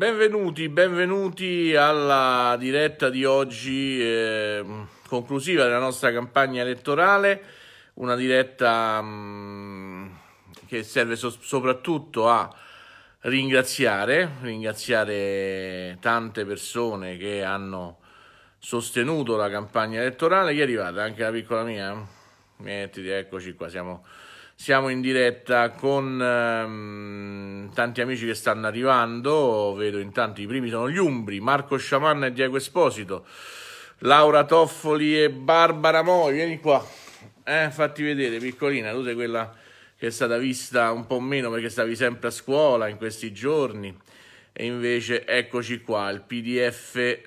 Benvenuti, benvenuti alla diretta di oggi eh, conclusiva della nostra campagna elettorale, una diretta mh, mm, che serve so soprattutto a ringraziare, ringraziare tante persone che hanno sostenuto la campagna elettorale. Chi è arrivata? Anche la piccola mia? Mettiti, eccoci qua, siamo siamo in diretta con ehm, tanti amici che stanno arrivando, vedo intanto i primi sono gli Umbri, Marco Sciamanna e Diego Esposito, Laura Toffoli e Barbara Moi, vieni qua, eh, fatti vedere piccolina, tu sei quella che è stata vista un po' meno perché stavi sempre a scuola in questi giorni e invece eccoci qua, il PDF è,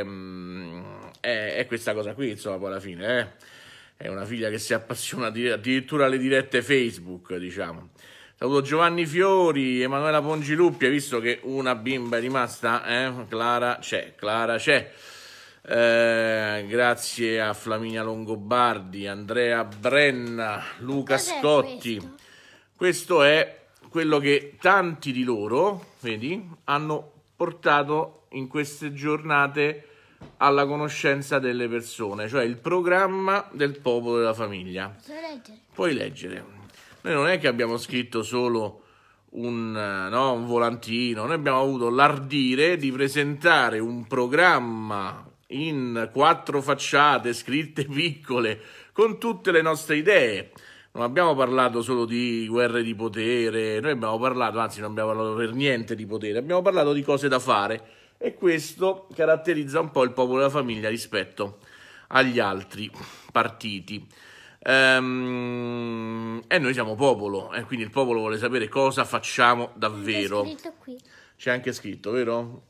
ehm, è, è questa cosa qui, insomma, poi alla fine, eh è una figlia che si appassiona addirittura alle dirette Facebook, diciamo. Saluto Giovanni Fiori, Emanuela Pongiluppi, hai visto che una bimba è rimasta? Eh? Clara c'è, Clara c'è. Eh, grazie a Flaminia Longobardi, Andrea Brenna, Luca Scotti. Questo? questo è quello che tanti di loro, vedi, hanno portato in queste giornate alla conoscenza delle persone, cioè il programma del popolo della famiglia. Puoi leggere. Puoi leggere. Noi non è che abbiamo scritto solo un, eh, no, un volantino, noi abbiamo avuto l'ardire di presentare un programma in quattro facciate scritte piccole con tutte le nostre idee. Non abbiamo parlato solo di guerre di potere, noi abbiamo parlato, anzi non abbiamo parlato per niente di potere, abbiamo parlato di cose da fare e questo caratterizza un po' il popolo della famiglia rispetto agli altri partiti. Ehm, e noi siamo popolo, e eh, quindi il popolo vuole sapere cosa facciamo davvero. C'è anche scritto, vero?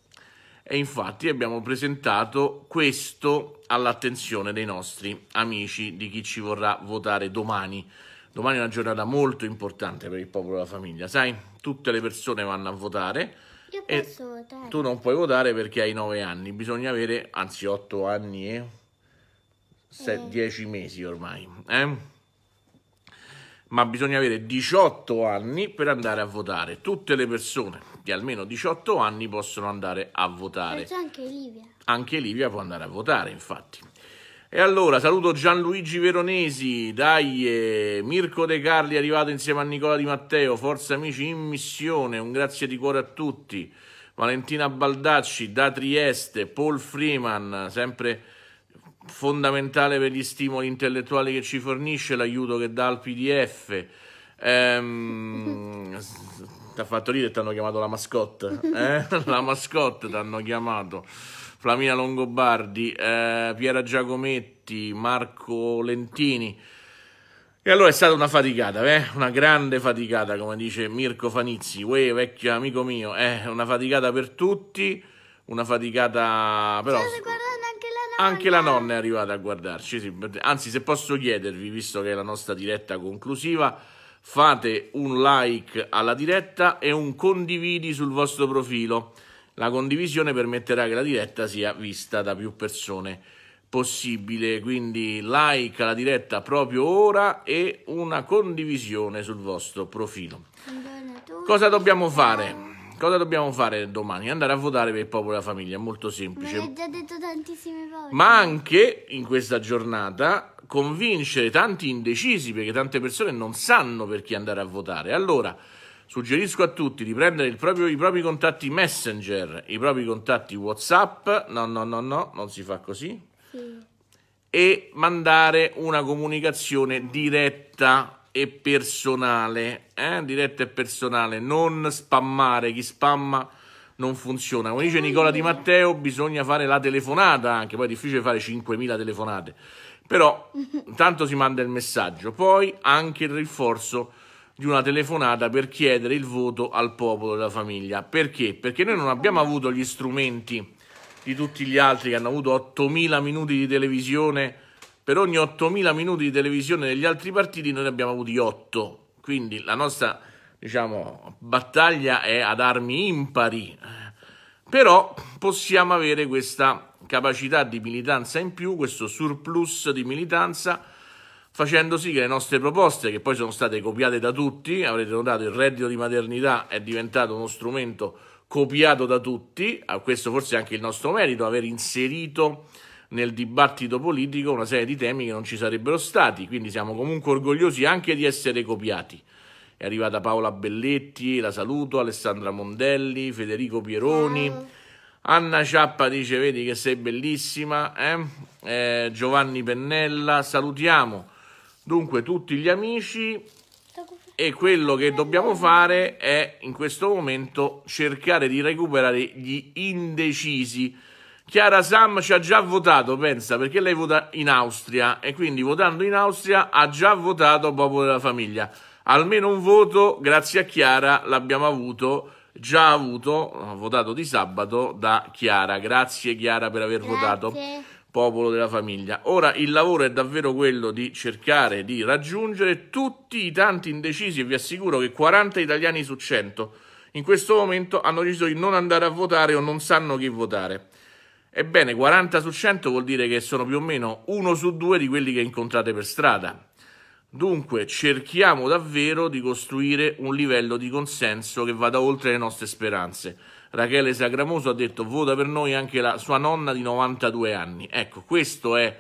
E infatti abbiamo presentato questo all'attenzione dei nostri amici, di chi ci vorrà votare domani. Domani è una giornata molto importante per il popolo della famiglia, sai? Tutte le persone vanno a votare io posso votare. Tu non puoi votare perché hai 9 anni, bisogna avere, anzi 8 anni e 10 eh. mesi ormai. Eh? Ma bisogna avere 18 anni per andare a votare. Tutte le persone di almeno 18 anni possono andare a votare. Penso anche Livia. Anche Livia può andare a votare, infatti. E allora saluto Gianluigi Veronesi, dai, eh, Mirko De Carli è arrivato insieme a Nicola Di Matteo, forza amici in missione, un grazie di cuore a tutti. Valentina Baldacci da Trieste, Paul Freeman, sempre fondamentale per gli stimoli intellettuali che ci fornisce, l'aiuto che dà al PDF. Ehm, ti ha fatto ridere, ti hanno chiamato la mascotte, eh? la mascotte ti hanno chiamato. Flamina Longobardi, eh, Piera Giacometti, Marco Lentini. E allora è stata una faticata, eh? una grande faticata, come dice Mirko Fanizzi, uè, vecchio amico mio, eh, è eh? una faticata per tutti, una faticata però... Anche la, anche la nonna è arrivata a guardarci, sì. anzi se posso chiedervi, visto che è la nostra diretta conclusiva, fate un like alla diretta e un condividi sul vostro profilo. La condivisione permetterà che la diretta sia vista da più persone possibile, quindi like la diretta proprio ora e una condivisione sul vostro profilo. Cosa dobbiamo fare? Cosa dobbiamo fare domani? Andare a votare per il popolo e la famiglia, è molto semplice. Me già detto tantissime volte. Ma anche in questa giornata convincere tanti indecisi, perché tante persone non sanno per chi andare a votare. Allora, Suggerisco a tutti di prendere proprio, i propri contatti Messenger, i propri contatti WhatsApp, no, no, no, no, non si fa così, sì. e mandare una comunicazione diretta e personale, eh? diretta e personale, non spammare, chi spamma non funziona. Come dice Nicola Di Matteo, bisogna fare la telefonata anche, poi è difficile fare 5.000 telefonate, però intanto si manda il messaggio, poi anche il rinforzo di una telefonata per chiedere il voto al popolo della famiglia. Perché? Perché noi non abbiamo avuto gli strumenti di tutti gli altri che hanno avuto 8.000 minuti di televisione. Per ogni 8.000 minuti di televisione degli altri partiti noi ne abbiamo avuti 8. Quindi la nostra diciamo, battaglia è ad armi impari. Però possiamo avere questa capacità di militanza in più, questo surplus di militanza facendo sì che le nostre proposte, che poi sono state copiate da tutti, avrete notato il reddito di maternità è diventato uno strumento copiato da tutti, a questo forse è anche il nostro merito, aver inserito nel dibattito politico una serie di temi che non ci sarebbero stati, quindi siamo comunque orgogliosi anche di essere copiati. È arrivata Paola Belletti, la saluto, Alessandra Mondelli, Federico Pieroni, Anna Ciappa dice vedi che sei bellissima, eh? Eh, Giovanni Pennella, salutiamo Dunque tutti gli amici e quello che dobbiamo fare è in questo momento cercare di recuperare gli indecisi. Chiara Sam ci ha già votato, pensa, perché lei vota in Austria e quindi votando in Austria ha già votato Popolo della Famiglia. Almeno un voto, grazie a Chiara, l'abbiamo avuto, già avuto, votato di sabato da Chiara. Grazie Chiara per aver grazie. votato popolo della famiglia. Ora il lavoro è davvero quello di cercare di raggiungere tutti i tanti indecisi e vi assicuro che 40 italiani su 100 in questo momento hanno deciso di non andare a votare o non sanno chi votare. Ebbene, 40 su 100 vuol dire che sono più o meno uno su due di quelli che incontrate per strada. Dunque cerchiamo davvero di costruire un livello di consenso che vada oltre le nostre speranze. Rachele Sagramoso ha detto vota per noi anche la sua nonna di 92 anni. Ecco, questo è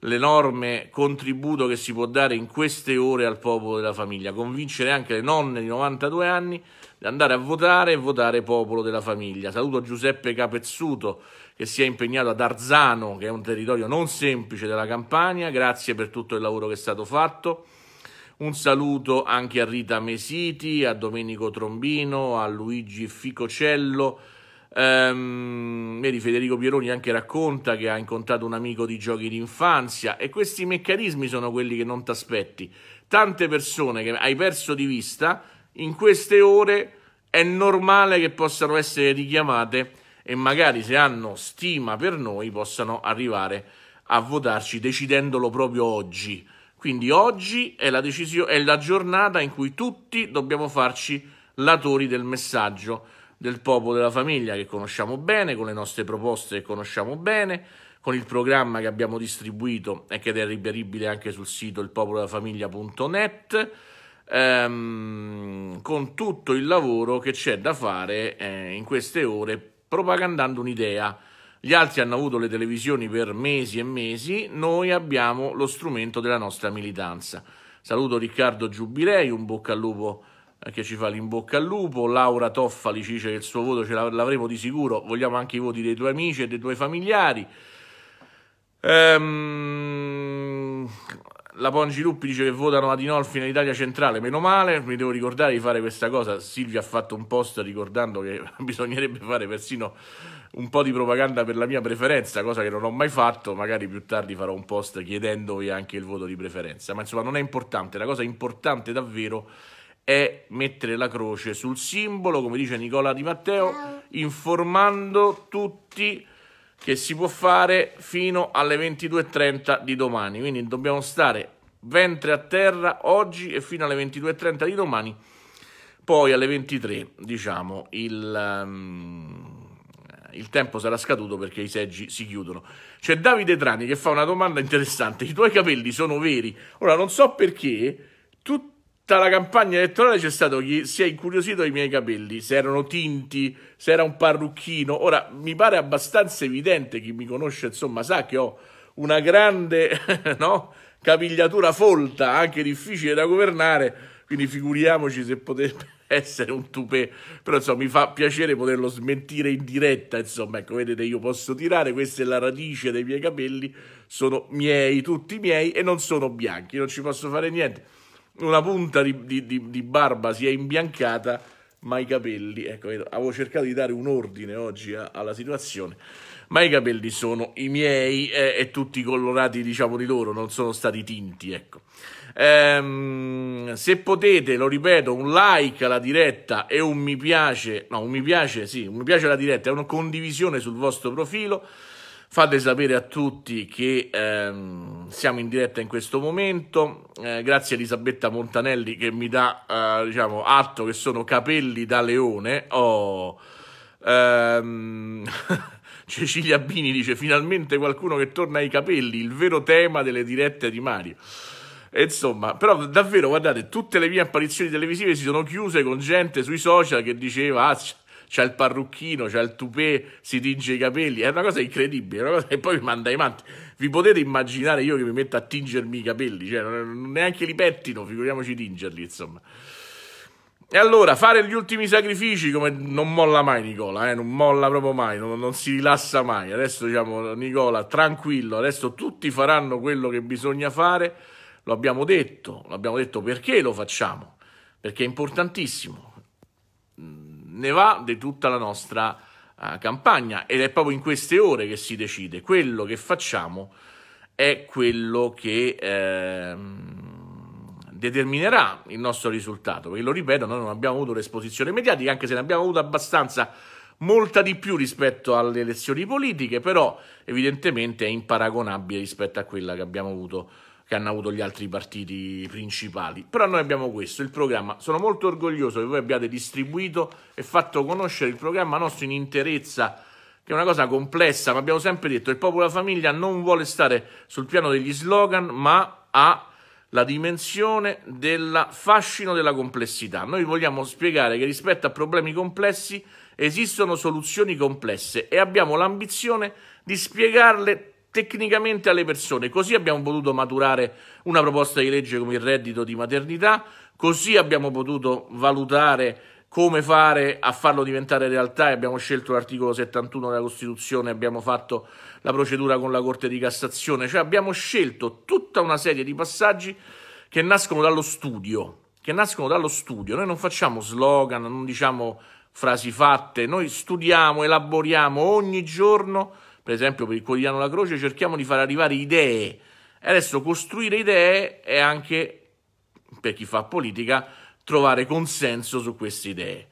l'enorme contributo che si può dare in queste ore al popolo della famiglia, convincere anche le nonne di 92 anni di andare a votare e votare popolo della famiglia. Saluto Giuseppe Capezzuto che si è impegnato ad Arzano, che è un territorio non semplice della Campania, grazie per tutto il lavoro che è stato fatto. Un saluto anche a Rita Mesiti, a Domenico Trombino, a Luigi Ficocello. Ehm, vedi, Federico Pieroni anche racconta che ha incontrato un amico di giochi d'infanzia e questi meccanismi sono quelli che non ti aspetti. Tante persone che hai perso di vista in queste ore è normale che possano essere richiamate e magari se hanno stima per noi possano arrivare a votarci decidendolo proprio oggi. Quindi oggi è la, decisio- è la giornata in cui tutti dobbiamo farci latori del messaggio del popolo della famiglia che conosciamo bene, con le nostre proposte che conosciamo bene, con il programma che abbiamo distribuito e che è reperibile anche sul sito ilpopolodellafamiglia.net, ehm, con tutto il lavoro che c'è da fare eh, in queste ore propagandando un'idea gli altri hanno avuto le televisioni per mesi e mesi, noi abbiamo lo strumento della nostra militanza. Saluto Riccardo Giubilei, un bocca al lupo eh, che ci fa l'imbocca al lupo, Laura Toffali ci dice che il suo voto ce l'avremo di sicuro, vogliamo anche i voti dei tuoi amici e dei tuoi familiari. Ehm... La Pongi Luppi dice che votano Adinolfi nell'Italia centrale, meno male, mi devo ricordare di fare questa cosa, Silvia ha fatto un post ricordando che bisognerebbe fare persino un po' di propaganda per la mia preferenza, cosa che non ho mai fatto, magari più tardi farò un post chiedendovi anche il voto di preferenza, ma insomma non è importante, la cosa importante davvero è mettere la croce sul simbolo, come dice Nicola Di Matteo, informando tutti che si può fare fino alle 22.30 di domani, quindi dobbiamo stare ventre a terra oggi e fino alle 22.30 di domani, poi alle 23 diciamo il... Um, il tempo sarà scaduto perché i seggi si chiudono. C'è Davide Trani che fa una domanda interessante, i tuoi capelli sono veri? Ora non so perché tutta la campagna elettorale c'è stato chi si è incuriosito ai miei capelli, se erano tinti, se era un parrucchino. Ora mi pare abbastanza evidente, chi mi conosce insomma sa che ho una grande no, capigliatura folta, anche difficile da governare, quindi figuriamoci se potesse essere un tupè, però insomma mi fa piacere poterlo smentire in diretta, insomma, ecco, vedete, io posso tirare, questa è la radice dei miei capelli, sono miei, tutti miei, e non sono bianchi, non ci posso fare niente. Una punta di, di, di, di barba si è imbiancata, ma i capelli, ecco, avevo cercato di dare un ordine oggi a, alla situazione, ma i capelli sono i miei eh, e tutti colorati, diciamo, di loro, non sono stati tinti, ecco. Ehm, se potete, lo ripeto, un like alla diretta e un mi piace, no, un mi piace, sì, un mi piace alla diretta e una condivisione sul vostro profilo. Fate sapere a tutti che ehm, siamo in diretta in questo momento. Eh, grazie a Elisabetta Montanelli che mi dà eh, diciamo, atto che sono capelli da leone. Oh, ehm, Cecilia Bini dice finalmente qualcuno che torna ai capelli, il vero tema delle dirette di Mario insomma, però davvero, guardate, tutte le mie apparizioni televisive si sono chiuse con gente sui social che diceva, ah, c'ha il parrucchino, c'ha il tupè, si tinge i capelli, è una cosa incredibile, una cosa che poi mi manda i manti. Vi potete immaginare io che mi metto a tingermi i capelli, cioè neanche li pettino, figuriamoci tingerli, insomma. E allora, fare gli ultimi sacrifici, come non molla mai Nicola, eh, non molla proprio mai, non, non si rilassa mai. Adesso diciamo, Nicola, tranquillo, adesso tutti faranno quello che bisogna fare, lo abbiamo detto, lo abbiamo detto perché lo facciamo, perché è importantissimo. Mm, ne va di tutta la nostra uh, campagna ed è proprio in queste ore che si decide. Quello che facciamo è quello che eh, determinerà il nostro risultato, perché lo ripeto, noi non abbiamo avuto l'esposizione mediatica, anche se ne abbiamo avuto abbastanza molta di più rispetto alle elezioni politiche, però evidentemente è imparagonabile rispetto a quella che abbiamo avuto che hanno avuto gli altri partiti principali. Però noi abbiamo questo, il programma. Sono molto orgoglioso che voi abbiate distribuito e fatto conoscere il programma nostro in interezza, che è una cosa complessa, ma abbiamo sempre detto il popolo e famiglia non vuole stare sul piano degli slogan, ma ha la dimensione del fascino della complessità. Noi vogliamo spiegare che rispetto a problemi complessi esistono soluzioni complesse e abbiamo l'ambizione di spiegarle tecnicamente alle persone. Così abbiamo potuto maturare una proposta di legge come il reddito di maternità, così abbiamo potuto valutare come fare a farlo diventare realtà e abbiamo scelto l'articolo 71 della Costituzione, abbiamo fatto la procedura con la Corte di Cassazione, cioè abbiamo scelto tutta una serie di passaggi che nascono dallo studio, che nascono dallo studio. Noi non facciamo slogan, non diciamo frasi fatte, noi studiamo, elaboriamo ogni giorno per esempio per il quotidiano La Croce, cerchiamo di far arrivare idee. E adesso costruire idee è anche, per chi fa politica, trovare consenso su queste idee.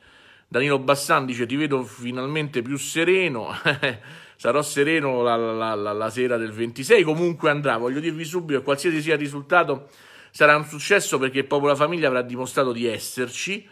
Danilo Bassan dice ti vedo finalmente più sereno, sarò sereno la, la, la, la, sera del 26, comunque andrà, voglio dirvi subito che qualsiasi sia il risultato sarà un successo perché Popola Famiglia avrà dimostrato di esserci,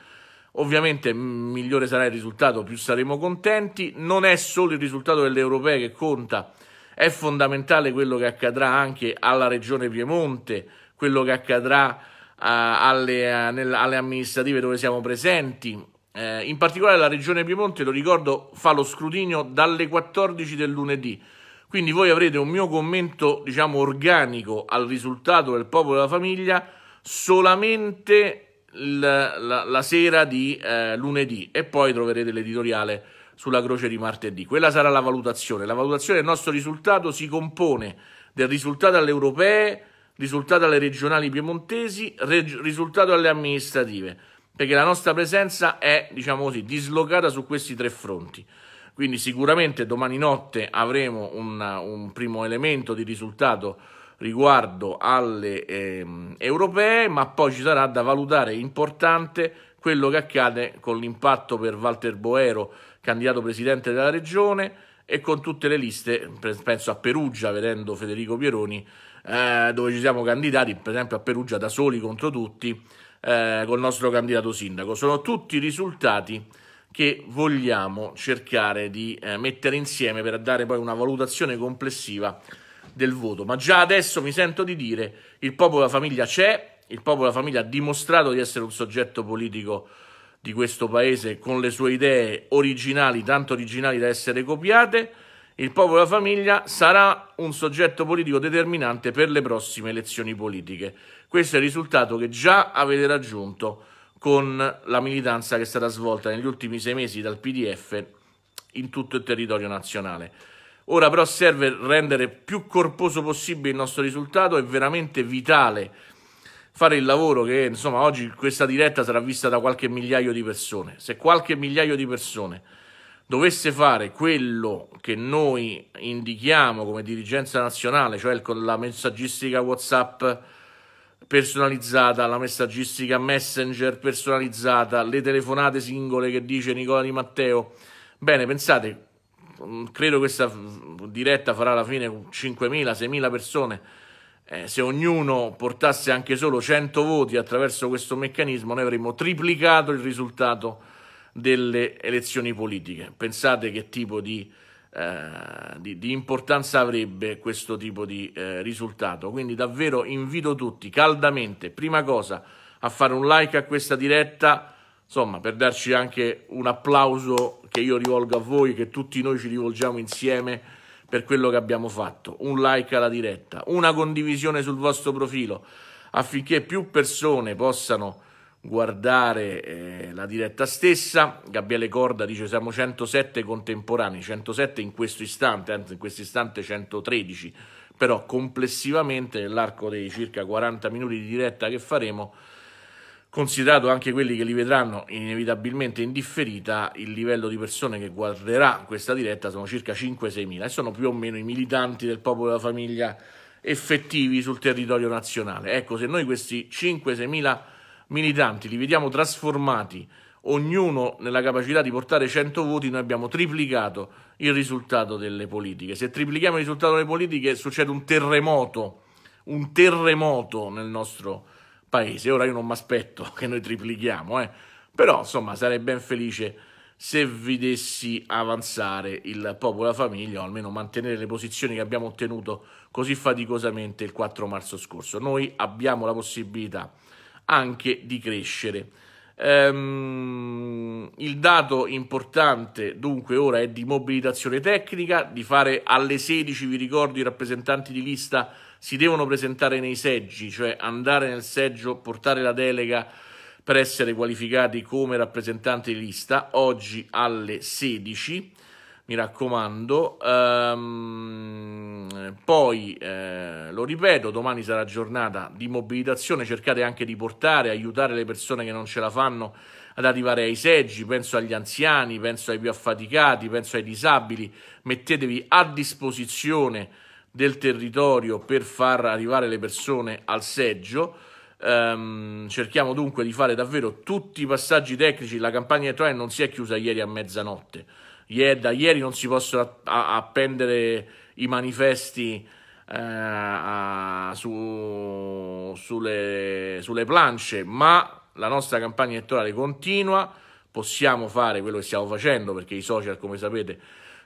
Ovviamente migliore sarà il risultato, più saremo contenti. Non è solo il risultato delle europee che conta, è fondamentale quello che accadrà anche alla regione Piemonte, quello che accadrà uh, alle, uh, nel, alle, amministrative dove siamo presenti. Uh, in particolare la regione Piemonte, lo ricordo, fa lo scrutinio dalle 14 del lunedì. Quindi voi avrete un mio commento, diciamo, organico al risultato del popolo e della famiglia solamente la, la, la sera di eh, lunedì e poi troverete l'editoriale sulla croce di martedì. Quella sarà la valutazione. La valutazione del nostro risultato si compone del risultato alle europee, risultato alle regionali piemontesi, reg- risultato alle amministrative, perché la nostra presenza è, diciamo così, dislocata su questi tre fronti. Quindi sicuramente domani notte avremo un, un primo elemento di risultato riguardo alle ehm, europee, ma poi ci sarà da valutare importante quello che accade con l'impatto per Walter Boero, candidato presidente della regione, e con tutte le liste, penso a Perugia, vedendo Federico Pieroni, eh, dove ci siamo candidati, per esempio a Perugia da soli contro tutti, eh, col nostro candidato sindaco. Sono tutti risultati che vogliamo cercare di eh, mettere insieme per dare poi una valutazione complessiva del voto, ma già adesso mi sento di dire il popolo e famiglia c'è, il popolo e famiglia ha dimostrato di essere un soggetto politico di questo paese con le sue idee originali, tanto originali da essere copiate, il popolo e famiglia sarà un soggetto politico determinante per le prossime elezioni politiche. Questo è il risultato che già avete raggiunto con la militanza che è stata svolta negli ultimi sei mesi dal PDF in tutto il territorio nazionale. Ora però serve rendere più corposo possibile il nostro risultato, è veramente vitale fare il lavoro che insomma oggi questa diretta sarà vista da qualche migliaio di persone. Se qualche migliaio di persone dovesse fare quello che noi indichiamo come dirigenza nazionale, cioè con la messaggistica WhatsApp personalizzata, la messaggistica Messenger personalizzata, le telefonate singole che dice Nicola Di Matteo. Bene, pensate, Mm, credo questa mm, diretta farà alla fine 5.000-6.000 persone. Eh, se ognuno portasse anche solo 100 voti attraverso questo meccanismo, noi avremmo triplicato il risultato delle elezioni politiche. Pensate che tipo di, eh, di, di importanza avrebbe questo tipo di eh, risultato. Quindi davvero invito tutti caldamente, prima cosa, a fare un like a questa diretta insomma, per darci anche un applauso che io rivolgo a voi, che tutti noi ci rivolgiamo insieme per quello che abbiamo fatto. Un like alla diretta, una condivisione sul vostro profilo affinché più persone possano guardare eh, la diretta stessa. Gabriele Corda dice siamo 107 contemporanei, 107 in questo istante, anzi in questo istante 113, però complessivamente nell'arco dei circa 40 minuti di diretta che faremo considerato anche quelli che li vedranno inevitabilmente indifferita, il livello di persone che guarderà questa diretta sono circa 5-6 mila e sono più o meno i militanti del popolo della famiglia effettivi sul territorio nazionale. Ecco, se noi questi 5-6 mila militanti li vediamo trasformati ognuno nella capacità di portare 100 voti, noi abbiamo triplicato il risultato delle politiche. Se triplichiamo il risultato delle politiche succede un terremoto, un terremoto nel nostro paese. Ora io non mi aspetto che noi triplichiamo, eh? però insomma sarei ben felice se vedessi avanzare il popolo e la famiglia o almeno mantenere le posizioni che abbiamo ottenuto così faticosamente il 4 marzo scorso. Noi abbiamo la possibilità anche di crescere. Um, il dato importante dunque ora è di mobilitazione tecnica, di fare alle 16, vi ricordo, i rappresentanti di lista si devono presentare nei seggi, cioè andare nel seggio, portare la delega per essere qualificati come rappresentanti di lista oggi alle 16 mi raccomando. Um, poi, eh, lo ripeto, domani sarà giornata di mobilitazione, cercate anche di portare, aiutare le persone che non ce la fanno ad arrivare ai seggi, penso agli anziani, penso ai più affaticati, penso ai disabili, mettetevi a disposizione del territorio per far arrivare le persone al seggio. Um, cerchiamo dunque di fare davvero tutti i passaggi tecnici. La campagna elettorale non si è chiusa ieri a mezzanotte. Ieri, da ieri non si possono appendere i manifesti eh, su, sulle, sulle planche, ma la nostra campagna elettorale continua. Possiamo fare quello che stiamo facendo perché i social, come sapete,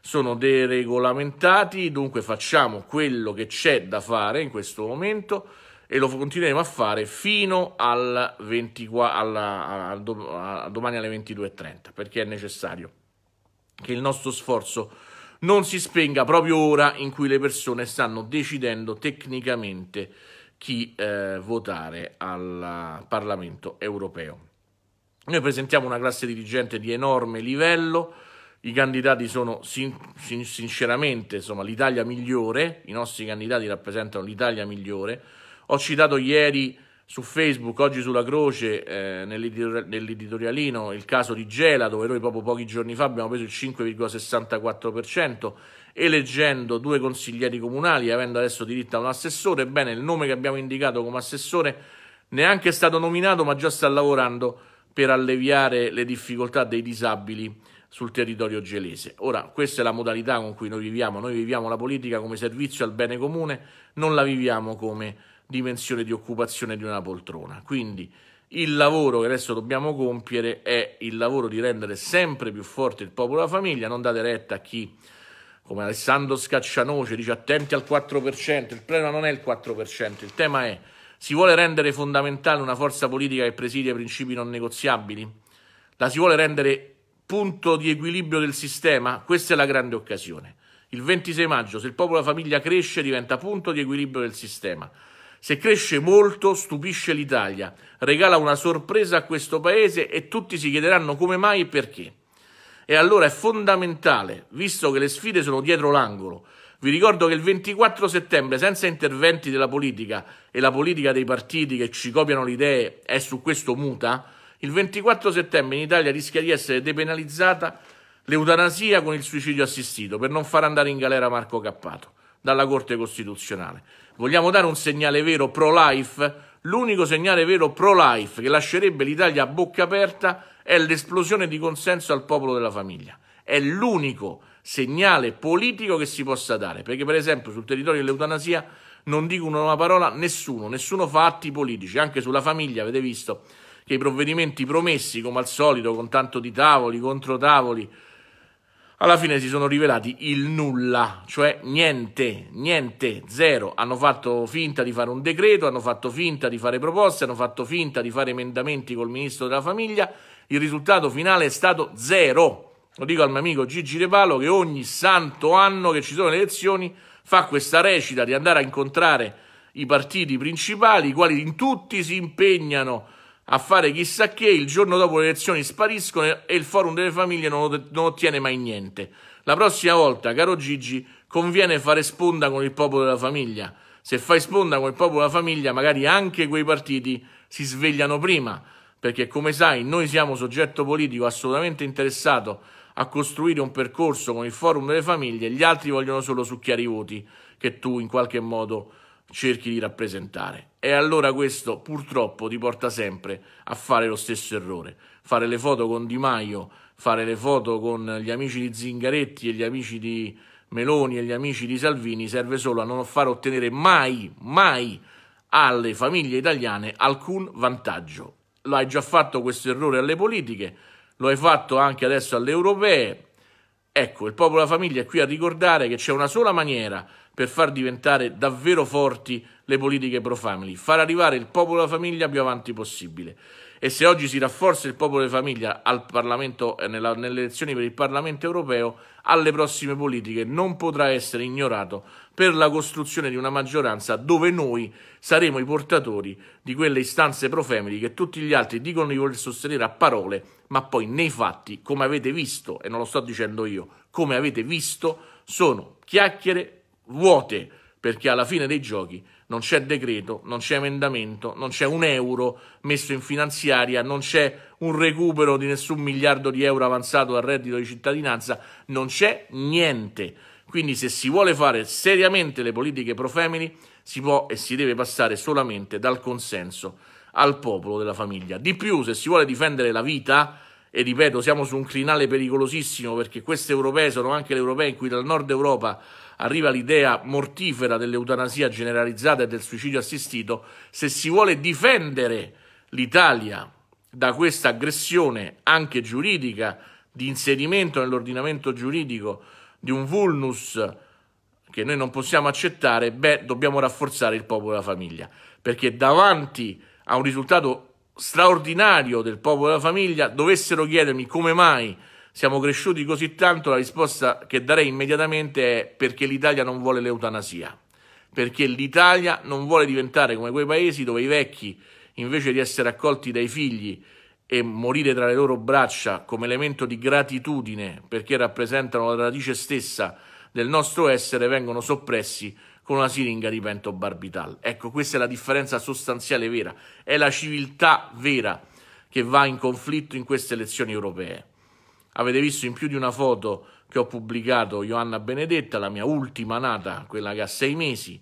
sono deregolamentati, dunque facciamo quello che c'è da fare in questo momento e lo continueremo a fare fino al, 24, alla, al a domani alle 22.30 perché è necessario che il nostro sforzo non si spenga proprio ora in cui le persone stanno decidendo tecnicamente chi eh, votare al Parlamento europeo. Noi presentiamo una classe dirigente di enorme livello, i candidati sono sin, sin, sinceramente insomma, l'Italia migliore, i nostri candidati rappresentano l'Italia migliore. Ho citato ieri su Facebook, oggi sulla croce, eh, nell'editor- nell'editorialino, il caso di Gela, dove noi proprio pochi giorni fa abbiamo preso il 5,64%, eleggendo due consiglieri comunali, avendo adesso diritto a un assessore. Ebbene, il nome che abbiamo indicato come assessore neanche è stato nominato, ma già sta lavorando per alleviare le difficoltà dei disabili sul territorio gelese. Ora, questa è la modalità con cui noi viviamo, noi viviamo la politica come servizio al bene comune, non la viviamo come dimensione di occupazione di una poltrona. Quindi il lavoro che adesso dobbiamo compiere è il lavoro di rendere sempre più forte il popolo e la famiglia, non date retta a chi come Alessandro Scaccianoce dice attenti al 4%, il problema non è il 4%, il tema è si vuole rendere fondamentale una forza politica che presidia principi non negoziabili? La si vuole rendere punto di equilibrio del sistema, questa è la grande occasione. Il 26 maggio, se il popolo e la famiglia cresce, diventa punto di equilibrio del sistema. Se cresce molto, stupisce l'Italia, regala una sorpresa a questo paese e tutti si chiederanno come mai e perché. E allora è fondamentale, visto che le sfide sono dietro l'angolo. Vi ricordo che il 24 settembre, senza interventi della politica e la politica dei partiti che ci copiano le idee è su questo muta, il 24 settembre in Italia rischia di essere depenalizzata l'eutanasia con il suicidio assistito per non far andare in galera Marco Cappato dalla Corte Costituzionale. Vogliamo dare un segnale vero pro-life? L'unico segnale vero pro-life che lascerebbe l'Italia a bocca aperta è l'esplosione di consenso al popolo della famiglia. È l'unico segnale politico che si possa dare, perché per esempio sul territorio dell'eutanasia non dicono una parola nessuno, nessuno fa atti politici, anche sulla famiglia avete visto che i provvedimenti promessi, come al solito, con tanto di tavoli, contro tavoli, alla fine si sono rivelati il nulla, cioè niente, niente, zero. Hanno fatto finta di fare un decreto, hanno fatto finta di fare proposte, hanno fatto finta di fare emendamenti col ministro della famiglia. Il risultato finale è stato zero. Lo dico al mio amico Gigi De Palo che ogni santo anno che ci sono le elezioni fa questa recita di andare a incontrare i partiti principali, i quali in tutti si impegnano a fare chissà che, il giorno dopo le elezioni spariscono e il forum delle famiglie non, non ottiene mai niente. La prossima volta, caro Gigi, conviene fare sponda con il popolo della famiglia. Se fai sponda con il popolo della famiglia, magari anche quei partiti si svegliano prima, perché come sai noi siamo soggetto politico assolutamente interessato a costruire un percorso con il forum delle famiglie, gli altri vogliono solo succhiare i voti che tu in qualche modo cerchi di rappresentare. E allora questo purtroppo ti porta sempre a fare lo stesso errore, fare le foto con Di Maio, fare le foto con gli amici di Zingaretti e gli amici di Meloni e gli amici di Salvini serve solo a non far ottenere mai, mai alle famiglie italiane alcun vantaggio. L'hai già fatto questo errore alle politiche, lo hai fatto anche adesso alle europee, Ecco, il popolo e la famiglia è qui a ricordare che c'è una sola maniera per far diventare davvero forti le politiche pro family, far arrivare il popolo e la famiglia più avanti possibile e se oggi si rafforza il popolo e famiglia eh, nella, nelle elezioni per il Parlamento europeo, alle prossime politiche non potrà essere ignorato per la costruzione di una maggioranza dove noi saremo i portatori di quelle istanze profemili che tutti gli altri dicono di voler sostenere a parole, ma poi nei fatti, come avete visto, e non lo sto dicendo io, come avete visto, sono chiacchiere vuote, perché alla fine dei giochi non c'è decreto, non c'è emendamento, non c'è un euro messo in finanziaria, non c'è un recupero di nessun miliardo di euro avanzato dal reddito di cittadinanza, non c'è niente. Quindi se si vuole fare seriamente le politiche pro family, si può e si deve passare solamente dal consenso al popolo della famiglia. Di più, se si vuole difendere la vita, e ripeto, siamo su un crinale pericolosissimo perché queste europee sono anche le europee in cui dal nord Europa arriva l'idea mortifera dell'eutanasia generalizzata e del suicidio assistito, se si vuole difendere l'Italia da questa aggressione anche giuridica di inserimento nell'ordinamento giuridico di un vulnus che noi non possiamo accettare, beh, dobbiamo rafforzare il popolo e la famiglia, perché davanti a un risultato straordinario del popolo e della famiglia dovessero chiedermi come mai siamo cresciuti così tanto, la risposta che darei immediatamente è perché l'Italia non vuole l'eutanasia, perché l'Italia non vuole diventare come quei paesi dove i vecchi, invece di essere accolti dai figli e morire tra le loro braccia come elemento di gratitudine perché rappresentano la radice stessa del nostro essere, vengono soppressi con una siringa di pento barbital. Ecco, questa è la differenza sostanziale vera, è la civiltà vera che va in conflitto in queste elezioni europee. Avete visto in più di una foto che ho pubblicato Ioanna Benedetta, la mia ultima nata, quella che ha sei mesi.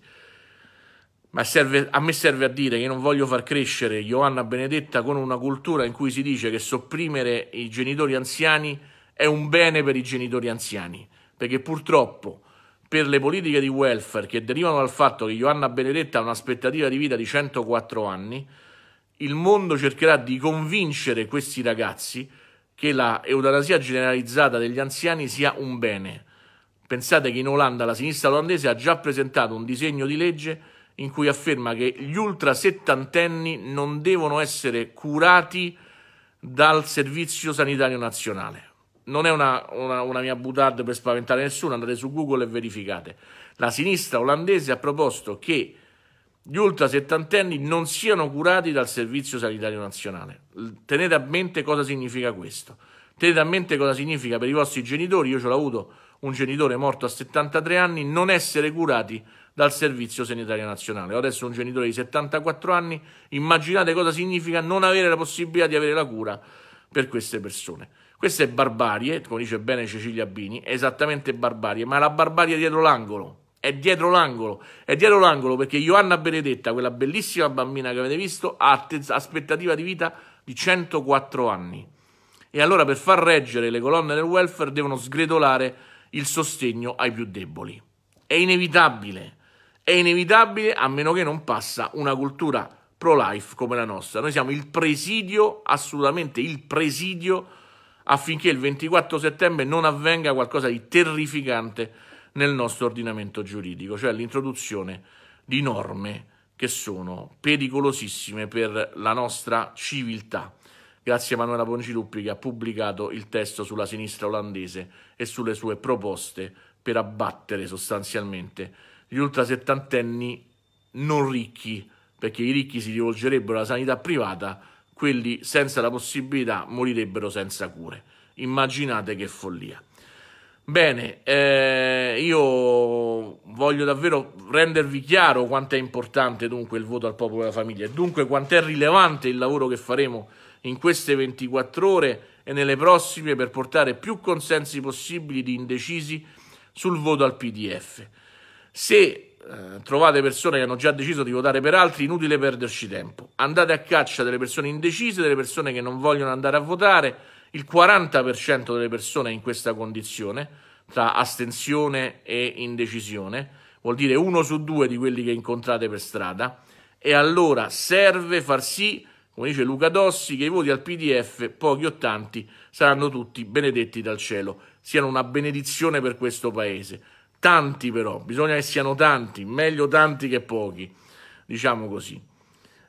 Ma serve, a me serve a dire che non voglio far crescere Ioanna Benedetta con una cultura in cui si dice che sopprimere i genitori anziani è un bene per i genitori anziani, perché purtroppo per le politiche di welfare che derivano dal fatto che Ioanna Benedetta ha un'aspettativa di vita di 104 anni, il mondo cercherà di convincere questi ragazzi che la eutanasia generalizzata degli anziani sia un bene. Pensate che in Olanda la sinistra olandese ha già presentato un disegno di legge in cui afferma che gli ultra settantenni non devono essere curati dal Servizio Sanitario Nazionale. Non è una, una, una mia butarda per spaventare nessuno, andate su Google e verificate. La sinistra olandese ha proposto che gli ultra settantenni non siano curati dal Servizio Sanitario Nazionale. Tenete a mente cosa significa questo. Tenete a mente cosa significa per i vostri genitori, io ce l'ho avuto un genitore morto a 73 anni, non essere curati dal Servizio Sanitario Nazionale. Ho adesso un genitore di 74 anni, immaginate cosa significa non avere la possibilità di avere la cura per queste persone. Questa è barbarie, come dice bene Cecilia Bini, è esattamente barbarie, ma è la barbarie dietro l'angolo è dietro l'angolo, è dietro l'angolo perché Ioanna Benedetta, quella bellissima bambina che avete visto, ha aspettativa di vita di 104 anni. E allora per far reggere le colonne del welfare devono sgretolare il sostegno ai più deboli. È inevitabile, è inevitabile a meno che non passa una cultura pro-life come la nostra. Noi siamo il presidio, assolutamente il presidio, affinché il 24 settembre non avvenga qualcosa di terrificante nel nostro ordinamento giuridico, cioè l'introduzione di norme che sono pericolosissime per la nostra civiltà. Grazie a Manuela Bongilupi che ha pubblicato il testo sulla sinistra olandese e sulle sue proposte per abbattere sostanzialmente gli ultrasettantenni non ricchi, perché i ricchi si rivolgerebbero alla sanità privata, quelli senza la possibilità morirebbero senza cure. Immaginate che follia. Bene, eh, io voglio davvero rendervi chiaro quanto è importante dunque il voto al popolo della famiglia e dunque quanto è rilevante il lavoro che faremo in queste 24 ore e nelle prossime per portare più consensi possibili di indecisi sul voto al PDF. Se eh, trovate persone che hanno già deciso di votare per altri, inutile perderci tempo. Andate a caccia delle persone indecise, delle persone che non vogliono andare a votare, il 40% delle persone è in questa condizione, tra astensione e indecisione, vuol dire uno su due di quelli che incontrate per strada, e allora serve far sì, come dice Luca Dossi, che i voti al PDF, pochi o tanti, saranno tutti benedetti dal cielo, siano una benedizione per questo paese. Tanti però, bisogna che siano tanti, meglio tanti che pochi, diciamo così.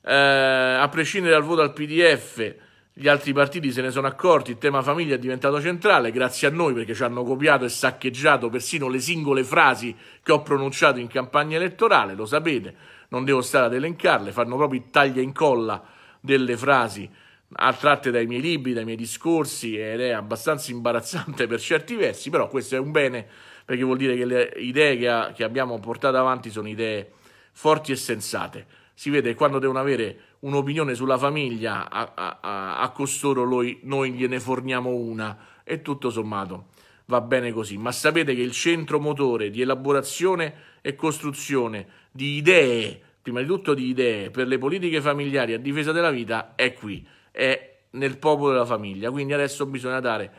Eh, a prescindere dal voto al PDF, gli altri partiti se ne sono accorti, il tema famiglia è diventato centrale, grazie a noi perché ci hanno copiato e saccheggiato persino le singole frasi che ho pronunciato in campagna elettorale, lo sapete, non devo stare ad elencarle, fanno proprio il taglia e incolla delle frasi attratte dai miei libri, dai miei discorsi ed è abbastanza imbarazzante per certi versi, però questo è un bene perché vuol dire che le idee che, ha, che abbiamo portato avanti sono idee forti e sensate. Si vede quando devono avere un'opinione sulla famiglia, a, a, a, costoro noi, noi gliene forniamo una e tutto sommato va bene così, ma sapete che il centro motore di elaborazione e costruzione di idee, prima di tutto di idee, per le politiche familiari a difesa della vita è qui, è nel popolo della famiglia, quindi adesso bisogna dare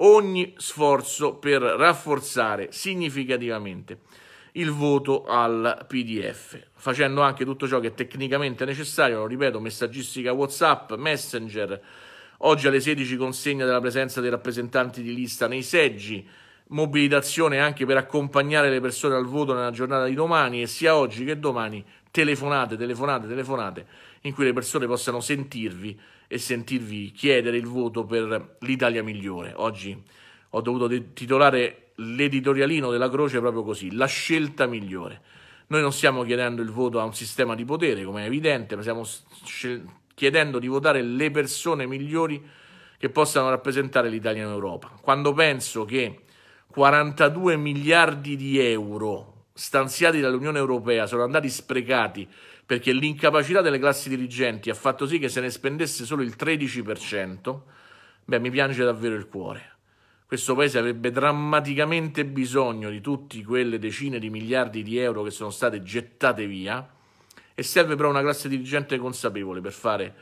ogni sforzo per rafforzare significativamente il voto al PDF, facendo anche tutto ciò che è tecnicamente necessario, lo ripeto, messaggistica WhatsApp, Messenger, oggi alle 16 consegna della presenza dei rappresentanti di lista nei seggi, mobilitazione anche per accompagnare le persone al voto nella giornata di domani e sia oggi che domani telefonate, telefonate, telefonate in cui le persone possano sentirvi e sentirvi chiedere il voto per l'Italia migliore. Oggi ho dovuto titolare l'editorialino della Croce è proprio così, la scelta migliore. Noi non stiamo chiedendo il voto a un sistema di potere, come è evidente, ma stiamo chiedendo di votare le persone migliori che possano rappresentare l'Italia in Europa. Quando penso che 42 miliardi di euro stanziati dall'Unione Europea sono andati sprecati perché l'incapacità delle classi dirigenti ha fatto sì che se ne spendesse solo il 13%, beh, mi piange davvero il cuore. Questo paese avrebbe drammaticamente bisogno di tutte quelle decine di miliardi di euro che sono state gettate via e serve però una classe dirigente consapevole per fare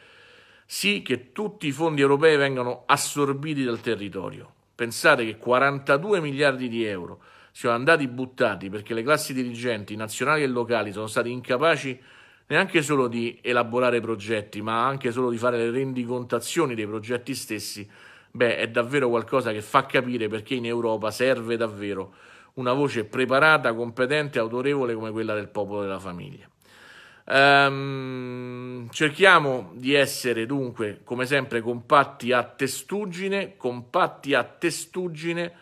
sì che tutti i fondi europei vengano assorbiti dal territorio. Pensate che 42 miliardi di euro siano andati buttati perché le classi dirigenti nazionali e locali sono state incapaci neanche solo di elaborare progetti, ma anche solo di fare le rendicontazioni dei progetti stessi beh, è davvero qualcosa che fa capire perché in Europa serve davvero una voce preparata, competente e autorevole come quella del popolo della famiglia. Um, cerchiamo di essere dunque, come sempre, compatti a testuggine, compatti a testuggine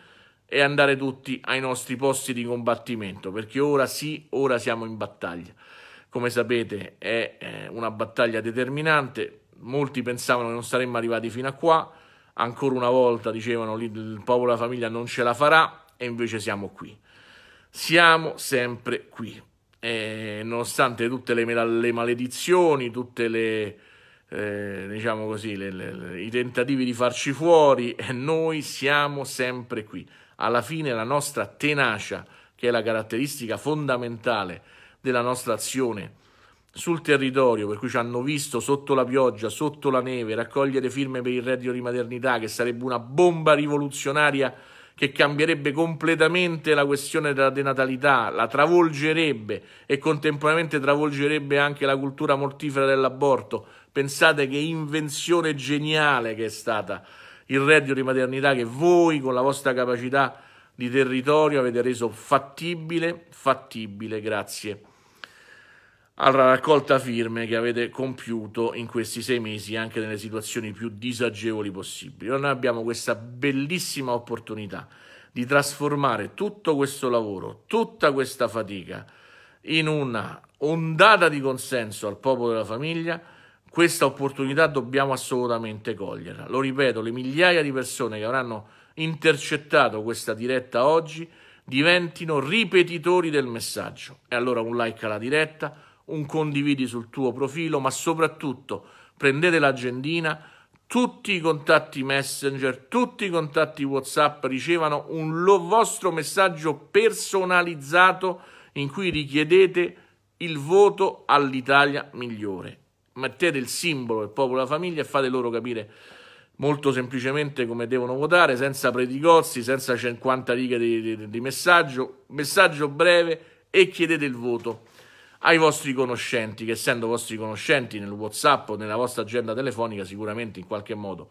e andare tutti ai nostri posti di combattimento, perché ora sì, ora siamo in battaglia. Come sapete è eh, una battaglia determinante, molti pensavano che non saremmo arrivati fino a qua, ancora una volta dicevano il popolo e la famiglia non ce la farà e invece siamo qui. Siamo sempre qui. E nonostante tutte le, le maledizioni, tutte le, eh, diciamo così, le, le, i tentativi di farci fuori e noi siamo sempre qui. Alla fine la nostra tenacia, che è la caratteristica fondamentale della nostra azione sul territorio, per cui ci hanno visto sotto la pioggia, sotto la neve, raccogliere firme per il reddito di maternità, che sarebbe una bomba rivoluzionaria che cambierebbe completamente la questione della denatalità, la travolgerebbe e contemporaneamente travolgerebbe anche la cultura mortifera dell'aborto. Pensate che invenzione geniale che è stata il reddito di maternità che voi con la vostra capacità di territorio avete reso fattibile, fattibile, grazie alla raccolta firme che avete compiuto in questi sei mesi anche nelle situazioni più disagevoli possibili. Noi abbiamo questa bellissima opportunità di trasformare tutto questo lavoro, tutta questa fatica in una ondata di consenso al popolo della famiglia. Questa opportunità dobbiamo assolutamente coglierla. Lo ripeto, le migliaia di persone che avranno intercettato questa diretta oggi diventino ripetitori del messaggio. E allora un like alla diretta un condividi sul tuo profilo, ma soprattutto prendete l'agendina, tutti i contatti Messenger, tutti i contatti WhatsApp ricevano un vostro messaggio personalizzato in cui richiedete il voto all'Italia migliore. Mettete il simbolo del popolo e della famiglia e fate loro capire molto semplicemente come devono votare, senza predicozzi, senza 50 righe di, di, di messaggio, messaggio breve e chiedete il voto ai vostri conoscenti, che essendo vostri conoscenti nel WhatsApp o nella vostra agenda telefonica, sicuramente in qualche modo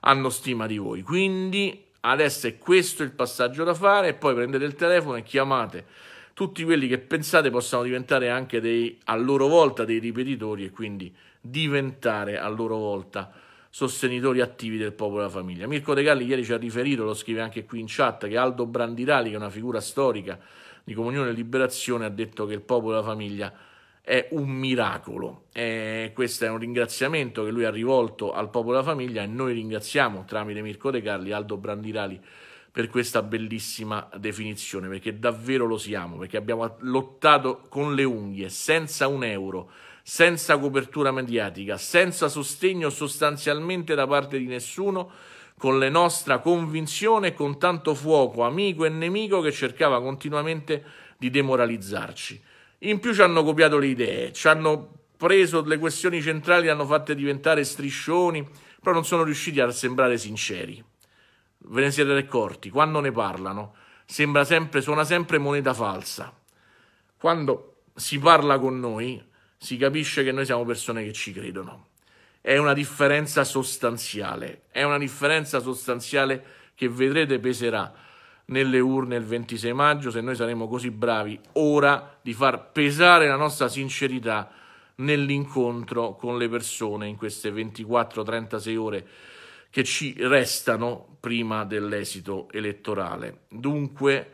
hanno stima di voi. Quindi adesso è questo il passaggio da fare, e poi prendete il telefono e chiamate tutti quelli che pensate possano diventare anche dei, a loro volta dei ripetitori e quindi diventare a loro volta sostenitori attivi del popolo e della famiglia. Mirko De Galli ieri ci ha riferito, lo scrive anche qui in chat, che Aldo Brandirali, che è una figura storica, di Comunione e Liberazione ha detto che il popolo e la famiglia è un miracolo. E questo è un ringraziamento che lui ha rivolto al popolo e alla famiglia e noi ringraziamo tramite Mirko De Carli, Aldo Brandirali per questa bellissima definizione, perché davvero lo siamo, perché abbiamo lottato con le unghie, senza un euro, senza copertura mediatica, senza sostegno sostanzialmente da parte di nessuno con le nostra convinzione e con tanto fuoco, amico e nemico, che cercava continuamente di demoralizzarci. In più ci hanno copiato le idee, ci hanno preso le questioni centrali, le hanno fatte diventare striscioni, però non sono riusciti a sembrare sinceri. Ve ne siete accorti, quando ne parlano sembra sempre, suona sempre moneta falsa. Quando si parla con noi si capisce che noi siamo persone che ci credono è una differenza sostanziale, è una differenza sostanziale che vedrete peserà nelle urne il 26 maggio se noi saremo così bravi ora di far pesare la nostra sincerità nell'incontro con le persone in queste 24-36 ore che ci restano prima dell'esito elettorale. Dunque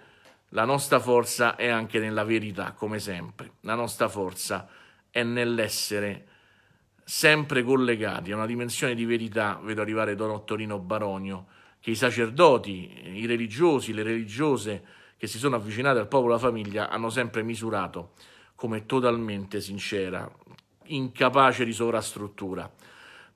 la nostra forza è anche nella verità, come sempre. La nostra forza è nell'essere sempre collegati a una dimensione di verità, vedo arrivare Don Ottorino Baronio, che i sacerdoti, i religiosi, le religiose che si sono avvicinate al popolo e alla famiglia hanno sempre misurato come totalmente sincera, incapace di sovrastruttura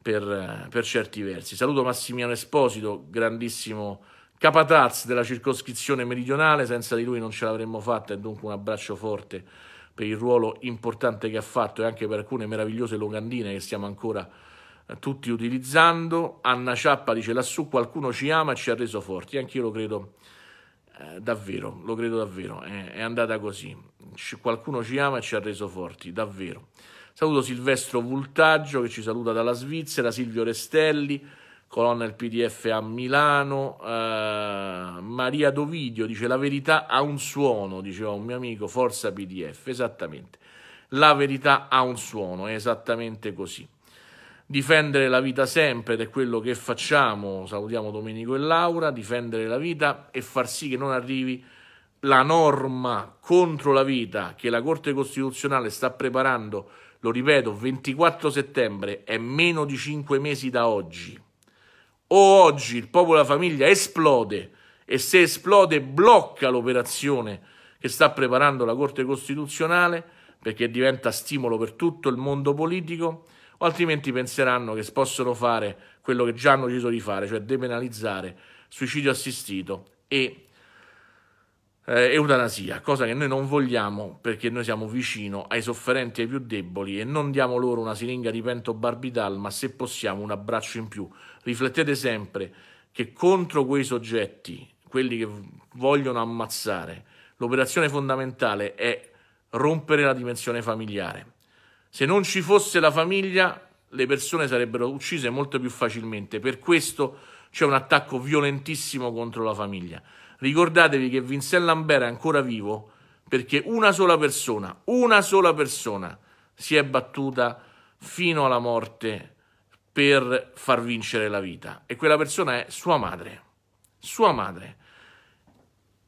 per, eh, per certi versi. Saluto Massimiano Esposito, grandissimo capataz della circoscrizione meridionale, senza di lui non ce l'avremmo fatta e dunque un abbraccio forte per il ruolo importante che ha fatto e anche per alcune meravigliose locandine che stiamo ancora eh, tutti utilizzando. Anna Ciappa dice lassù qualcuno ci ama e ci ha reso forti, Anch'io lo credo eh, davvero, lo credo davvero, è, è andata così, C- qualcuno ci ama e ci ha reso forti, davvero. Saluto Silvestro Vultaggio che ci saluta dalla Svizzera, Silvio Restelli, colonna il PDF a Milano. Eh, Maria Dovidio dice la verità ha un suono, diceva un mio amico, forza PDF, esattamente. La verità ha un suono, è esattamente così. Difendere la vita sempre ed è quello che facciamo, salutiamo Domenico e Laura, difendere la vita e far sì che non arrivi la norma contro la vita che la Corte Costituzionale sta preparando, lo ripeto, 24 settembre è meno di 5 mesi da oggi o oggi il popolo della famiglia esplode e se esplode blocca l'operazione che sta preparando la Corte Costituzionale perché diventa stimolo per tutto il mondo politico o altrimenti penseranno che possono fare quello che già hanno deciso di fare, cioè depenalizzare suicidio assistito e eh, eutanasia, cosa che noi non vogliamo perché noi siamo vicino ai sofferenti e ai più deboli e non diamo loro una siringa di pento barbital, ma se possiamo un abbraccio in più, Riflettete sempre che contro quei soggetti, quelli che vogliono ammazzare, l'operazione fondamentale è rompere la dimensione familiare. Se non ci fosse la famiglia, le persone sarebbero uccise molto più facilmente. Per questo c'è un attacco violentissimo contro la famiglia. Ricordatevi che Vincent Lambert è ancora vivo perché una sola persona, una sola persona si è battuta fino alla morte per far vincere la vita. E quella persona è sua madre. Sua madre.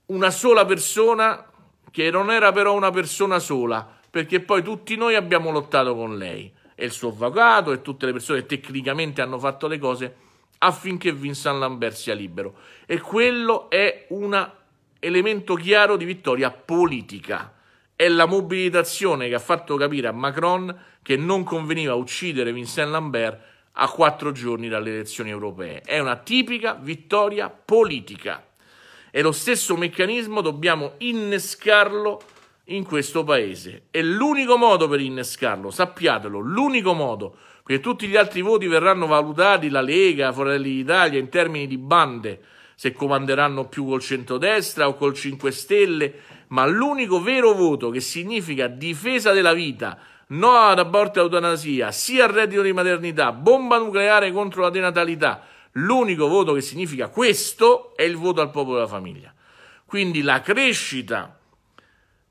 Una sola persona che non era però una persona sola, perché poi tutti noi abbiamo lottato con lei e il suo avvocato e tutte le persone che tecnicamente hanno fatto le cose affinché Vincent Lambert sia libero. E quello è un elemento chiaro di vittoria politica. È la mobilitazione che ha fatto capire a Macron che non conveniva uccidere Vincent Lambert a quattro giorni dalle elezioni europee. È una tipica vittoria politica e lo stesso meccanismo dobbiamo innescarlo in questo paese. È l'unico modo per innescarlo, sappiatelo, l'unico modo, perché tutti gli altri voti verranno valutati, la Lega, Fratelli d'Italia, in termini di bande, se comanderanno più col centrodestra o col 5 Stelle, ma l'unico vero voto che significa difesa della vita, no ad aborto e eutanasia, sì al reddito di maternità, bomba nucleare contro la denatalità. L'unico voto che significa questo è il voto al popolo della famiglia. Quindi la crescita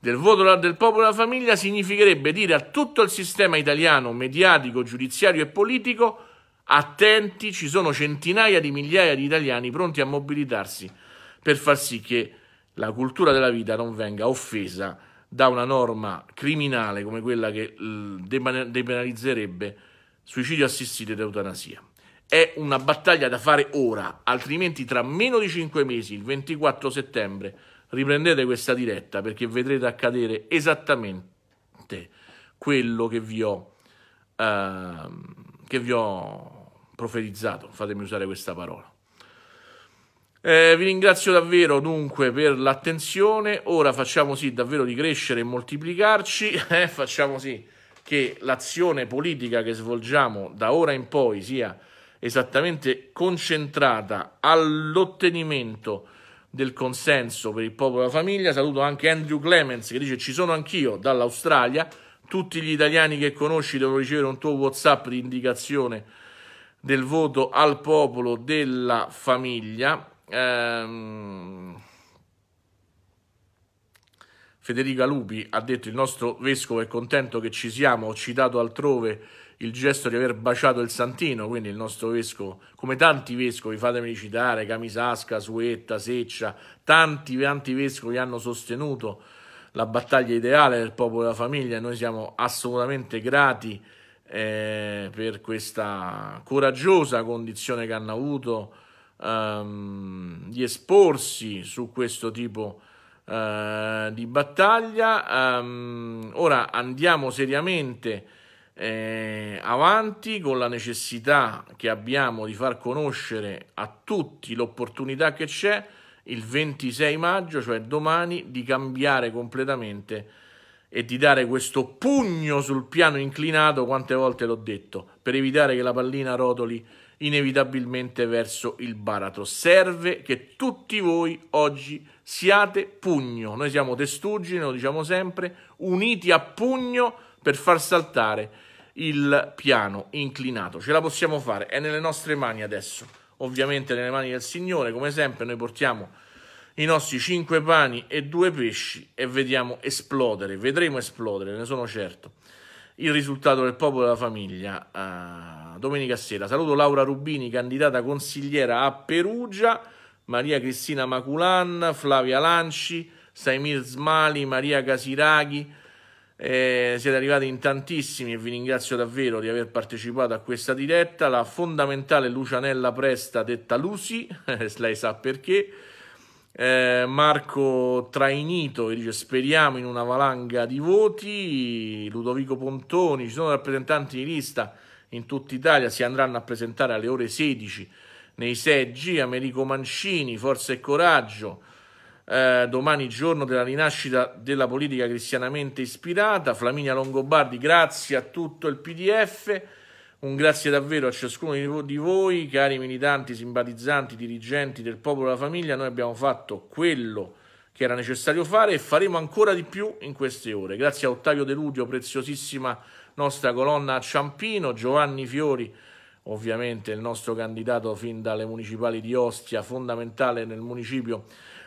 del voto del popolo della famiglia significherebbe dire a tutto il sistema italiano, mediatico, giudiziario e politico, attenti, ci sono centinaia di migliaia di italiani pronti a mobilitarsi per far sì che la cultura della vita non venga offesa da una norma criminale come quella che depenalizzerebbe suicidio assistito ed eutanasia. È una battaglia da fare ora, altrimenti tra meno di cinque mesi, il 24 settembre, riprendete questa diretta perché vedrete accadere esattamente quello che vi ho, eh, che vi ho profetizzato, fatemi usare questa parola. Eh, vi ringrazio davvero dunque per l'attenzione. Ora facciamo sì davvero di crescere e moltiplicarci. Eh, facciamo sì che l'azione politica che svolgiamo da ora in poi sia esattamente concentrata all'ottenimento del consenso per il popolo e la famiglia. Saluto anche Andrew Clemens che dice ci sono anch'io dall'Australia. Tutti gli italiani che conosci devono ricevere un tuo WhatsApp di indicazione del voto al popolo della famiglia ehm, Federica Lupi ha detto il nostro vescovo è contento che ci siamo, ho citato altrove il gesto di aver baciato il Santino, quindi il nostro vescovo, come tanti vescovi, fatemi citare, Camisasca, Suetta, Seccia, tanti, tanti vescovi hanno sostenuto la battaglia ideale del popolo e della famiglia noi siamo assolutamente grati eh, per questa coraggiosa condizione che hanno avuto ehm, di esporsi su questo tipo eh, di battaglia. Ehm, ora andiamo seriamente eh, avanti con la necessità che abbiamo di far conoscere a tutti l'opportunità che c'è il 26 maggio, cioè domani, di cambiare completamente e di dare questo pugno sul piano inclinato, quante volte l'ho detto, per evitare che la pallina rotoli inevitabilmente verso il baratro. Serve che tutti voi oggi siate pugno. Noi siamo testuggini, lo diciamo sempre, uniti a pugno per far saltare il piano inclinato. Ce la possiamo fare, è nelle nostre mani adesso. Ovviamente nelle mani del Signore, come sempre noi portiamo i nostri cinque pani e due pesci e vediamo esplodere, vedremo esplodere, ne sono certo. Il risultato del popolo e della famiglia uh domenica sera. Saluto Laura Rubini, candidata consigliera a Perugia, Maria Cristina Maculan, Flavia Lanci, Saimir Smali, Maria Casiraghi. Eh, siete arrivati in tantissimi e vi ringrazio davvero di aver partecipato a questa diretta. La fondamentale Lucianella Presta, detta Lucy, lei sa perché. Eh, Marco Trainito dice speriamo in una valanga di voti, Ludovico Pontoni, ci sono rappresentanti di lista in tutta Italia si andranno a presentare alle ore 16 nei seggi Americo Mancini, Forza e Coraggio, eh, domani giorno della rinascita della politica cristianamente ispirata, Flaminia Longobardi, grazie a tutto il PDF, un grazie davvero a ciascuno di voi, cari militanti, simpatizzanti, dirigenti del popolo e della famiglia, noi abbiamo fatto quello che era necessario fare e faremo ancora di più in queste ore. Grazie a Ottavio Deludio, Ludio, preziosissima nostra colonna a Ciampino, Giovanni Fiori, ovviamente il nostro candidato fin dalle municipali di Ostia, fondamentale nel municipio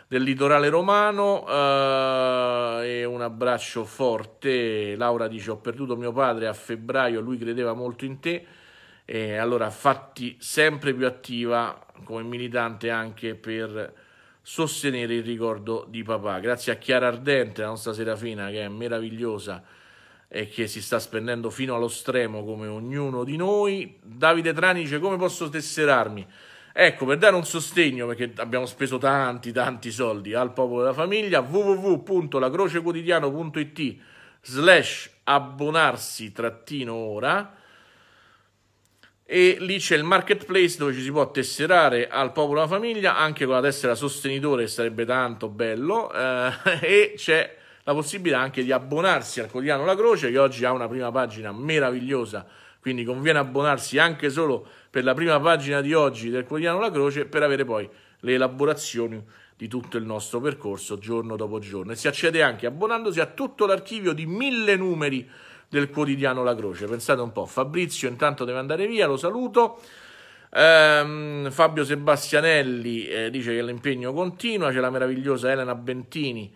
del litorale romano eh, e un abbraccio forte. Laura dice ho perduto mio padre a febbraio, lui credeva molto in te e allora fatti sempre più attiva come militante anche per sostenere il ricordo di papà. Grazie a Chiara Ardente, la nostra Serafina che è meravigliosa e che si sta spendendo fino allo stremo come ognuno di noi. Davide Trani dice come posso tesserarmi? Ecco, per dare un sostegno, perché abbiamo speso tanti, tanti soldi al popolo della famiglia, www.lacrocequotidiano.it slash abbonarsi trattino ora e lì c'è il marketplace dove ci si può tesserare al popolo della famiglia anche con la tessera sostenitore sarebbe tanto bello eh, e c'è la possibilità anche di abbonarsi al quotidiano La Croce che oggi ha una prima pagina meravigliosa, quindi conviene abbonarsi anche solo per la prima pagina di oggi del quotidiano La Croce per avere poi le elaborazioni di tutto il nostro percorso giorno dopo giorno e si accede anche abbonandosi a tutto l'archivio di mille numeri del quotidiano La Croce. Pensate un po', Fabrizio intanto deve andare via, lo saluto. Ehm, Fabio Sebastianelli eh, dice che l'impegno continua, c'è la meravigliosa Elena Bentini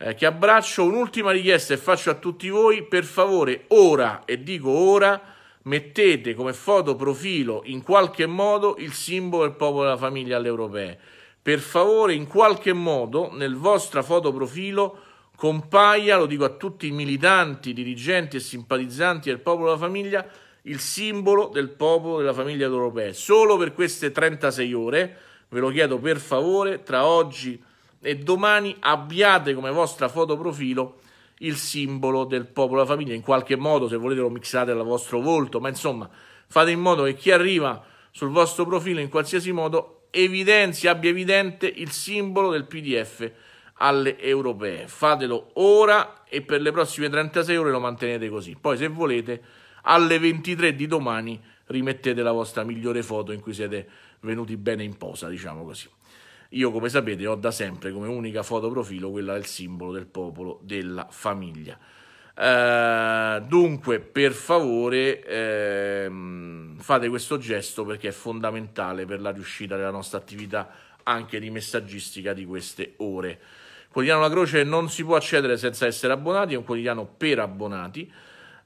eh, che abbraccio. Un'ultima richiesta e faccio a tutti voi, per favore, ora, e dico ora, mettete come foto profilo in qualche modo il simbolo del popolo della famiglia alle europee. Per favore, in qualche modo, nel vostro foto profilo compaia, lo dico a tutti i militanti, dirigenti e simpatizzanti del popolo della famiglia, il simbolo del popolo della famiglia europea. Solo per queste 36 ore, ve lo chiedo per favore, tra oggi e e domani abbiate come vostra foto profilo il simbolo del popolo della famiglia, in qualche modo se volete lo mixate al vostro volto, ma insomma fate in modo che chi arriva sul vostro profilo in qualsiasi modo evidenzi, abbia evidente il simbolo del PDF alle europee. Fatelo ora e per le prossime 36 ore lo mantenete così. Poi se volete alle 23 di domani rimettete la vostra migliore foto in cui siete venuti bene in posa, diciamo così. Io, come sapete, ho da sempre come unica foto profilo quella del simbolo del popolo della famiglia. Uh, dunque, per favore, ehm, fate questo gesto perché è fondamentale per la riuscita della nostra attività anche di messaggistica di queste ore. quotidiano La Croce non si può accedere senza essere abbonati, è un quotidiano per abbonati.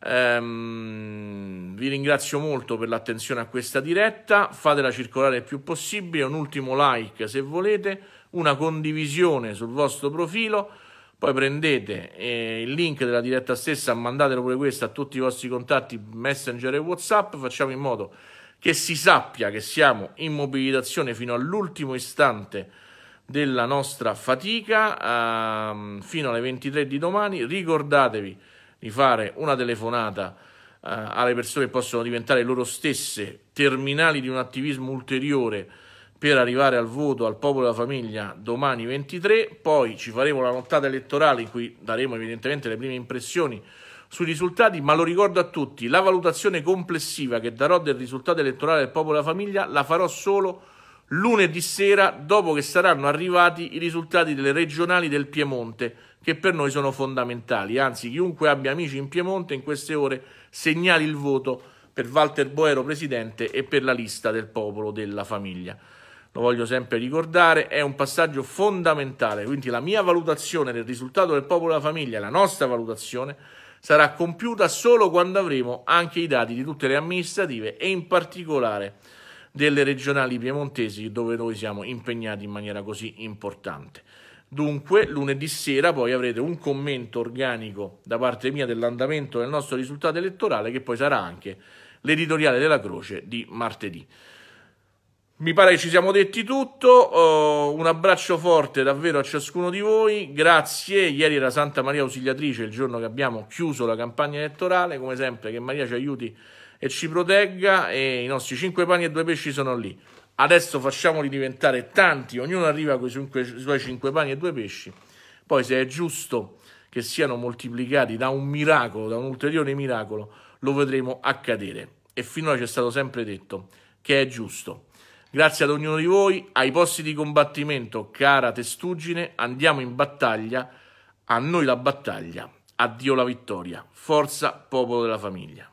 Ehm, vi ringrazio molto per l'attenzione a questa diretta, fatela circolare il più possibile, un ultimo like se volete, una condivisione sul vostro profilo, poi prendete eh, il link della diretta stessa, mandatelo pure questo a tutti i vostri contatti Messenger e Whatsapp, facciamo in modo che si sappia che siamo in mobilitazione fino all'ultimo istante della nostra fatica, ehm, fino alle 23 di domani, ricordatevi di fare una telefonata eh, alle persone che possono diventare loro stesse terminali di un attivismo ulteriore per arrivare al voto al popolo e alla famiglia domani 23, poi ci faremo la nottata elettorale in cui daremo evidentemente le prime impressioni sui risultati, ma lo ricordo a tutti, la valutazione complessiva che darò del risultato elettorale del popolo e della famiglia la farò solo lunedì sera dopo che saranno arrivati i risultati delle regionali del Piemonte che per noi sono fondamentali. Anzi, chiunque abbia amici in Piemonte in queste ore segnali il voto per Walter Boero presidente e per la lista del popolo della famiglia. Lo voglio sempre ricordare, è un passaggio fondamentale, quindi la mia valutazione del risultato del popolo della famiglia, la nostra valutazione, sarà compiuta solo quando avremo anche i dati di tutte le amministrative e in particolare delle regionali piemontesi dove noi siamo impegnati in maniera così importante. Dunque, lunedì sera poi avrete un commento organico da parte mia dell'andamento del nostro risultato elettorale, che poi sarà anche l'editoriale della Croce di martedì. Mi pare che ci siamo detti tutto, uh, un abbraccio forte davvero a ciascuno di voi, grazie, ieri era Santa Maria Ausiliatrice il giorno che abbiamo chiuso la campagna elettorale, come sempre che Maria ci aiuti e ci protegga e i nostri cinque pani e due pesci sono lì. Adesso facciamoli diventare tanti, ognuno arriva con i suoi cinque pani e due pesci. Poi se è giusto che siano moltiplicati da un miracolo, da un ulteriore miracolo, lo vedremo accadere. E finora ci è stato sempre detto che è giusto. Grazie ad ognuno di voi, ai posti di combattimento, cara testuggine, andiamo in battaglia, a noi la battaglia, a Dio la vittoria. Forza, popolo della famiglia.